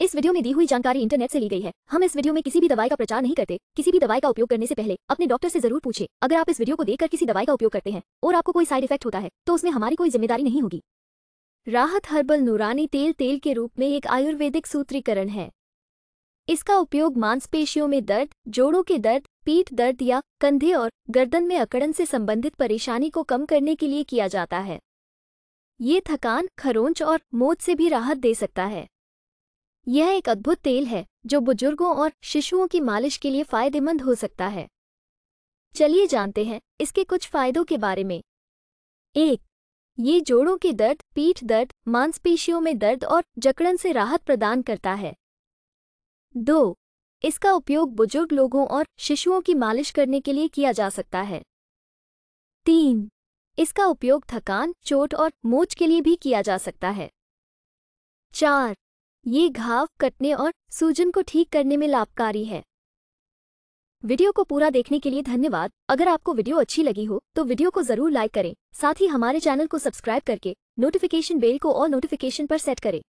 इस वीडियो में दी हुई जानकारी इंटरनेट से ली गई है हम इस वीडियो में किसी भी दवाई का प्रचार नहीं करते किसी भी दवाई का उपयोग करने से पहले अपने डॉक्टर से जरूर पूछे अगर आप इस वीडियो को देखकर किसी दवाई का उपयोग करते हैं और आपको कोई साइड इफेक्ट होता है तो उसमें हमारी कोई जिम्मेदारी नहीं होगी राहत हर्बल नूरानी तेल तेल के रूप में एक आयुर्वेदिक सूत्रीकरण है इसका उपयोग मांसपेशियों में दर्द जोड़ों के दर्द पीठ दर्द या कंधे और गर्दन में अकड़न से संबंधित परेशानी को कम करने के लिए किया जाता है ये थकान खरोंच और मोच से भी राहत दे सकता है यह एक अद्भुत तेल है जो बुजुर्गों और शिशुओं की मालिश के लिए फायदेमंद हो सकता है चलिए जानते हैं इसके कुछ फायदों के बारे में एक ये जोड़ों के दर्द पीठ दर्द मांसपेशियों में दर्द और जकड़न से राहत प्रदान करता है दो इसका उपयोग बुजुर्ग लोगों और शिशुओं की मालिश करने के लिए किया जा सकता है तीन इसका उपयोग थकान चोट और मोच के लिए भी किया जा सकता है चार ये घाव कटने और सूजन को ठीक करने में लाभकारी है वीडियो को पूरा देखने के लिए धन्यवाद अगर आपको वीडियो अच्छी लगी हो तो वीडियो को जरूर लाइक करें साथ ही हमारे चैनल को सब्सक्राइब करके नोटिफिकेशन बेल को और नोटिफिकेशन पर सेट करें